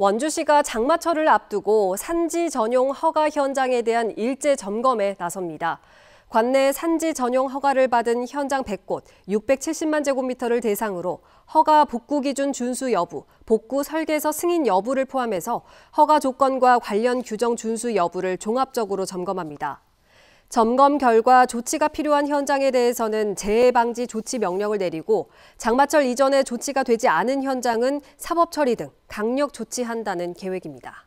원주시가 장마철을 앞두고 산지 전용 허가 현장에 대한 일제 점검에 나섭니다. 관내 산지 전용 허가를 받은 현장 100곳 670만 제곱미터를 대상으로 허가 복구 기준 준수 여부, 복구 설계서 승인 여부를 포함해서 허가 조건과 관련 규정 준수 여부를 종합적으로 점검합니다. 점검 결과 조치가 필요한 현장에 대해서는 재해 방지 조치 명령을 내리고 장마철 이전에 조치가 되지 않은 현장은 사법 처리 등 강력 조치한다는 계획입니다.